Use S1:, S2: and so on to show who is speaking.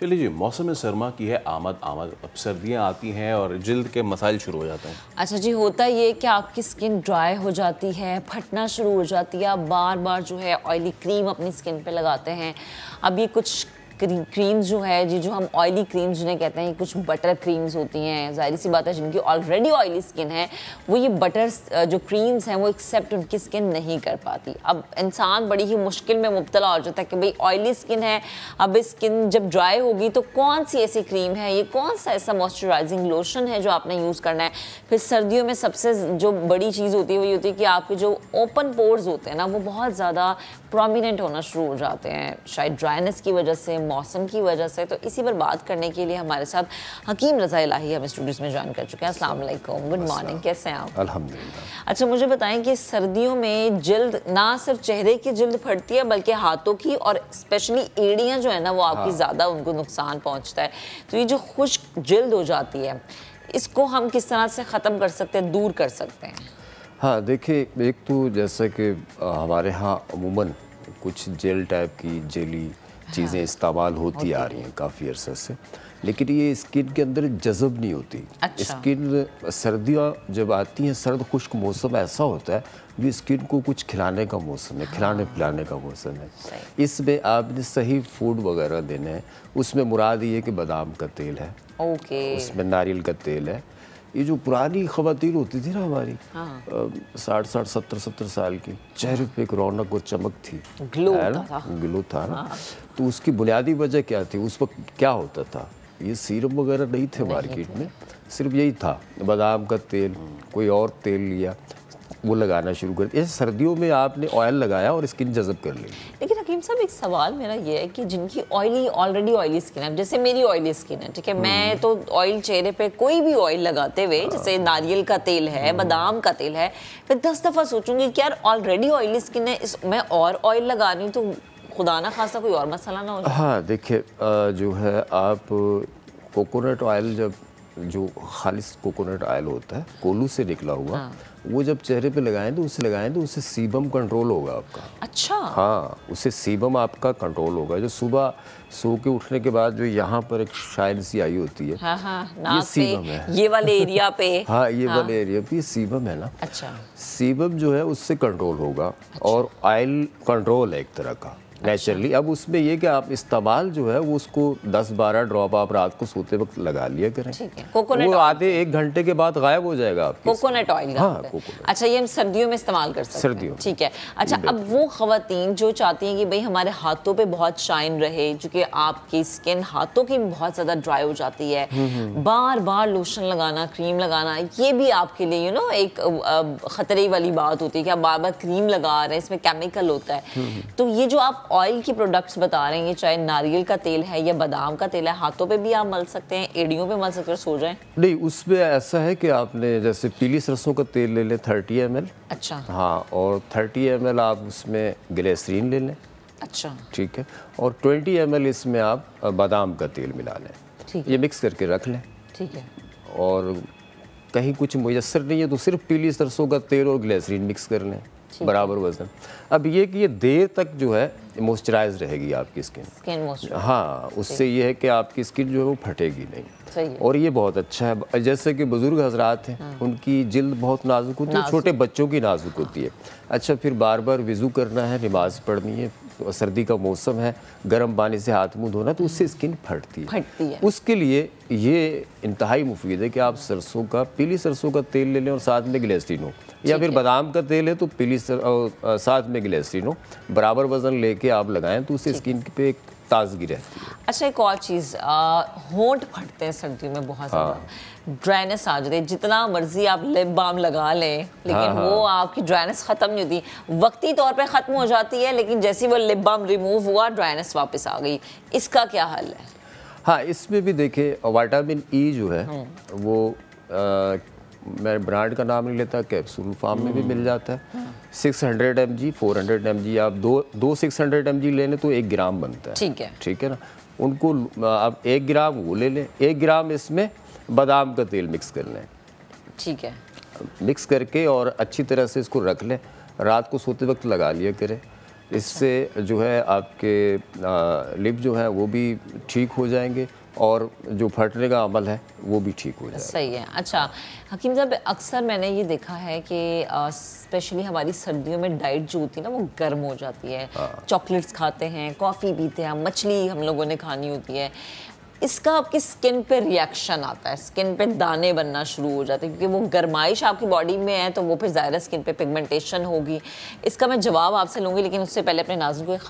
S1: चलिए जी मौसम सरमा की है आमद आमद अब सर्दियाँ आती हैं और जल्द के मसाइल शुरू हो जाते हैं
S2: अच्छा जी होता ये कि आपकी स्किन ड्राई हो जाती है फटना शुरू हो जाती है आप बार बार जो है ऑयली क्रीम अपनी स्किन पे लगाते हैं अब ये कुछ क्रीम्स जो है जी जो हम ऑयली क्रीम्स जिन्हें कहते हैं कुछ बटर क्रीम्स होती हैं जाहिर सी बात है जिनकी ऑलरेडी ऑयली स्किन है वो ये बटर जो क्रीम्स हैं वो एक्सेप्ट उनकी स्किन नहीं कर पाती अब इंसान बड़ी ही मुश्किल में मुबतला हो जाता है कि भाई ऑयली स्किन है अब स्किन जब ड्राई होगी तो कौन सी ऐसी क्रीम है ये कौन सा ऐसा मॉइस्चराइजिंग लोशन है जो आपने यूज़ करना है फिर सर्दियों में सबसे जो बड़ी चीज़ होती है वो ये होती है कि आपके जो ओपन पोर्स होते हैं ना वो बहुत ज़्यादा प्रोमिनेंट होना शुरू हो जाते हैं शायद ड्राइनेस की वजह से मौसम की वजह से तो इसी पर बात करने के लिए हमारे साथ हकीम रज़ा इलाही हम स्टूडियोज़ में ज्वाइन कर चुके हैं अस्सलाम वालेकुम गुड मॉर्निंग कैसे हैं आप
S1: अल्हम्दुलिल्लाह
S2: अच्छा मुझे बताएं कि सर्दियों में जल्द ना सिर्फ चेहरे की जल्द फटती है बल्कि हाथों की और स्पेशली एड़ियाँ जो है ना वो आपकी हाँ। ज़्यादा उनको नुकसान पहुँचता है तो ये जो खुश्क जल्द हो जाती है इसको हम किस तरह से ख़त्म कर सकते हैं दूर कर सकते हैं
S1: हाँ देखिए एक तो जैसा कि हमारे यहाँ अमूमन कुछ जेल टाइप की जेली चीज़ें हाँ। इस्तेमाल होती आ रही हैं काफ़ी अर्से से लेकिन ये स्किन के अंदर जज़ब नहीं होती अच्छा। स्किन सर्दियाँ जब आती हैं सर्द खुश्क मौसम ऐसा होता है कि स्किन को कुछ खिलाने का मौसम है हाँ। खिलाने पिलाने का मौसम है इसमें आपने सही फूड वगैरह देने हैं उसमें मुराद ये कि बादाम का तेल है
S2: ओके उसमें
S1: नारियल का तेल है ये जो पुरानी खातन होती थी ना हमारी हाँ। साठ साठ सत्तर सत्तर साल की चेहरे पे एक रौनक और चमक थी ग्लो था ग्लो था ना हाँ। तो उसकी बुनियादी वजह क्या थी उस वक्त क्या होता था ये सीरम वगैरह नहीं थे मार्केट में सिर्फ यही था बादाम का तेल कोई और तेल लिया वो लगाना शुरू कर दिया सर्दियों में आपने ऑयल लगाया और स्किन जजब कर ली
S2: लेकिन हकीम साहब एक सवाल मेरा ये है कि जिनकी ऑयली ऑलरेडी ऑयली स्किन है जैसे मेरी ऑयली स्किन है ठीक है मैं हम्म। तो ऑयल चेहरे पे कोई भी ऑयल लगाते हुए हाँ। जैसे नारियल का तेल है हम्म। बादाम का तेल है फिर दस दफ़ा सोचूंगी कि यार ऑलरेडी ऑयली स्किन है इस मैं और ऑयल लगा रही हूँ तो खुदा ना खासा कोई और मसाला ना हो
S1: हाँ देखिए जो है आप कोकोनट ऑयल जब जो खालिश कोकोनट ऑयल होता है कोलू से निकला हुआ हाँ। वो जब चेहरे पे लगाएं तो उसे लगाएं तो उससे सीबम कंट्रोल होगा आपका अच्छा हाँ उससे सीबम आपका कंट्रोल होगा जो सुबह सो के उठने के बाद जो यहाँ पर एक शायद सी आई होती है
S2: हाँ, हाँ, ये सीबम है ये वाले एरिया पे हाँ ये हाँ। वाले
S1: एरिया पे ये सीबम है ना अच्छा सीबम जो है उससे कंट्रोल होगा अच्छा। और ऑयल कंट्रोल है एक तरह का नेचुरली अच्छा। अब उसमें ये कि आप इस्तेमाल जो है वो उसको 10-12 ड्रॉप आप रात को सोते वक्त लगा लिया करें कोकोनट वो आधे एक घंटे के बाद गायब हो जाएगा आप
S2: कोकोनट ऑयल हाँ अच्छा ये हम सर्दियों में इस्तेमाल कर सकते सर्दियों ठीक है अच्छा अब वो खातन जो चाहती हैं कि भाई हमारे हाथों पर बहुत शाइन रहे चूँकि आपकी स्किन हाथों की बहुत ज़्यादा ड्राई हो जाती है बार बार लोशन लगाना क्रीम लगाना ये भी आपके लिए यू नो एक ख़तरे वाली बात होती है कि आप बार बार क्रीम लगा रहे हैं इसमें केमिकल होता है हम्म, हम्म। तो ये जो आप ऑयल की प्रोडक्ट्स बता रहे हैं चाहे नारियल का तेल है या बादाम का तेल है हाथों पे भी आप मल सकते हैं एड़ियों पे मल सकते हैं सो जाए
S1: नहीं उसमें ऐसा है कि आपने जैसे पीली सरसों का तेल ले लें थर्टी एम अच्छा हाँ और थर्टी एम आप उसमें ग्लेसरीन ले लें अच्छा ठीक है और ट्वेंटी एम इसमें आप बादाम का तेल मिला लें ये मिक्स करके रख लें ठीक है और कहीं कुछ मैसर नहीं है तो सिर्फ पीली सरसों का तेल और ग्लेसरीन मिक्स कर लें बराबर वजन अब ये कि ये देर तक जो है मॉइस्चराइज रहेगी आपकी स्किन स्किन हाँ उससे ये है कि आपकी स्किन जो है वो फटेगी नहीं और ये बहुत अच्छा है जैसे कि बुज़ुर्ग हजरात हैं हाँ। उनकी जिल्द बहुत नाजुक होती है छोटे बच्चों की नाजुक हाँ। होती है अच्छा फिर बार बार वज़ू करना है नमाज पढ़नी है तो सर्दी का मौसम है गर्म पानी से हाथ मुंह धोना तो उससे स्किन हाँ। फटती है फटती है उसके लिए ये इंतहाई मुफीद है कि आप सरसों का पीली सरसों का तेल ले लें और साथ में ग्लेस्टीन हो या फिर बादाम का तेल है तो पीली सर, साथ में ग्लेस्टीन हो बराबर वजन लेके के आप लगाएं तो उससे स्किन पे एक ताजगी रहती है
S2: अच्छा एक और चीज़ होंठ फटते हैं सर्दियों में बहुत ज़्यादा ड्राइनेस हाँ। आ जाती है जितना मर्जी आप लिप बाम लगा लें लेकिन हाँ, वो हाँ। आपकी ड्राइनेस ख़त्म नहीं होती वक्ती तौर पे ख़त्म हो जाती है लेकिन जैसे वो लिप बाम रिमूव हुआ ड्राइनेस वापस आ गई इसका क्या हल है
S1: हाँ इसमें भी देखिए वाइटामिन ई e जो है हम्म। वो आ, मैं ब्रांड का नाम नहीं लेता कैप्सूल फार्म में भी मिल जाता है six hundred M G four hundred M G आप दो दो सिक्स हंड्रेड एम जी लेने तो एक ग्राम बनता है ठीक है ठीक है ना उनको आप एक ग्राम वो ले लें एक ग्राम इसमें बादाम का तेल मिक्स कर लें ठीक है मिक्स करके और अच्छी तरह से इसको रख लें रात को सोते वक्त लगा लिया करें अच्छा। इससे जो है आपके लिप जो है वो भी ठीक हो जाएंगे और जो फटने का अमल है वो भी ठीक हो जाए सही
S2: है अच्छा हकीम साहब अक्सर मैंने ये देखा है कि स्पेशली हमारी सर्दियों में डाइट जो होती है ना वो गर्म हो जाती है चॉकलेट्स हाँ। खाते हैं कॉफ़ी पीते हैं मछली हम लोगों ने खानी होती है इसका आपकी स्किन पे रिएक्शन आता है स्किन पे दाने बनना शुरू हो जाते हैं क्योंकि वो गर्माइश आपकी बॉडी में है तो वो फिर ज्यादा स्किन पे पिगमेंटेशन होगी इसका मैं जवाब आपसे लूँगी लेकिन उससे पहले अपने नाजुक